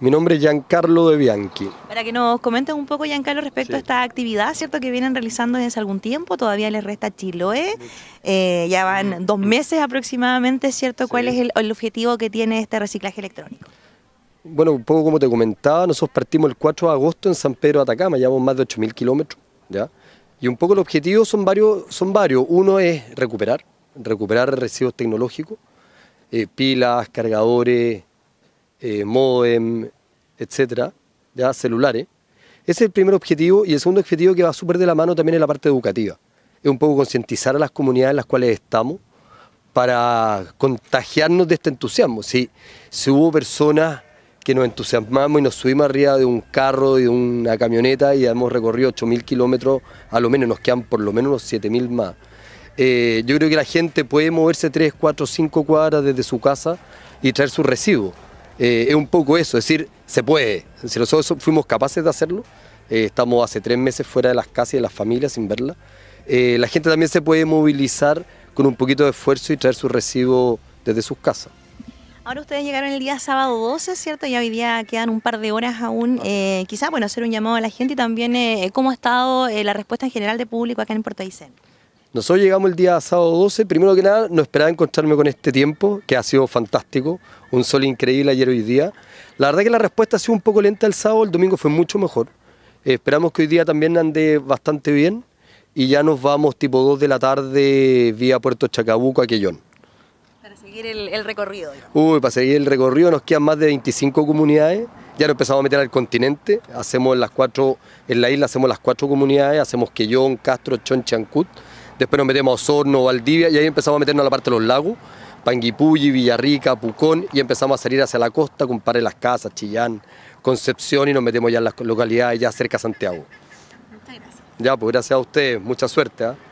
Mi nombre es Giancarlo de Bianchi. Para que nos comenten un poco, Giancarlo, respecto a esta actividad, ¿cierto? Que vienen realizando desde algún tiempo, todavía les resta Chiloé, eh, ya van mm, dos mm. meses aproximadamente, ¿cierto? ¿Cuál es el, objetivo que tiene este reciclaje electrónico? Bueno, un poco como te comentaba, nosotros partimos el 4 de agosto en San Pedro de Atacama, llevamos más de 8.000 kilómetros, ¿ya? Y un poco los objetivos son varios, son varios. Uno es recuperar, recuperar residuos tecnológicos, eh, pilas, cargadores, eh, modem, etcétera, ya celulares. Ese es el primer objetivo y el segundo objetivo que va súper de la mano también es la parte educativa. Es un poco concientizar a las comunidades en las cuales estamos para contagiarnos de este entusiasmo. Si, hubo personas que nos entusiasmamos y nos subimos arriba de un carro, de una camioneta y hemos recorrido 8.000 kilómetros, a lo menos nos quedan por lo menos unos 7.000 más. Eh, yo creo que la gente puede moverse 3, 4, 5 cuadras desde su casa y traer sus residuos. Eh, es un poco eso, es decir, se puede. Si nosotros fuimos capaces de hacerlo, eh, estamos hace tres meses fuera de las casas y de las familias sin verla. Eh, la gente también se puede movilizar con un poquito de esfuerzo y traer su recibo desde sus casas. Ahora ustedes llegaron el día sábado 12, ¿cierto? Ya hoy día quedan un par de horas aún. quizás, bueno, hacer un llamado a la gente y también cómo ha estado la respuesta en general de público acá en Puerto Aysén. Nosotros llegamos el día sábado 12, primero que nada no esperaba encontrarme con este tiempo, que ha sido fantástico, un sol increíble ayer hoy día. La verdad que la respuesta ha sido un poco lenta el sábado, el domingo fue mucho mejor. Eh, esperamos que hoy día también ande bastante bien y ya nos vamos tipo 2 de la tarde vía Puerto Chacabuco a Quellón. Para seguir el, recorrido. Uy, para seguir el recorrido nos quedan más de 25 comunidades. Ya nos empezamos a meter al continente, hacemos las cuatro, en la isla hacemos las cuatro comunidades, hacemos Quellón, Castro, Chancut después nos metemos a Osorno, Valdivia y ahí empezamos a meternos a la parte de los lagos, Panguipulli, Villarrica, Pucón y empezamos a salir hacia la costa, compare las casas, Chillán, Concepción y nos metemos ya en las localidades ya cerca de Santiago. Muchas gracias. Ya, pues gracias a ustedes, mucha suerte. ¿ah?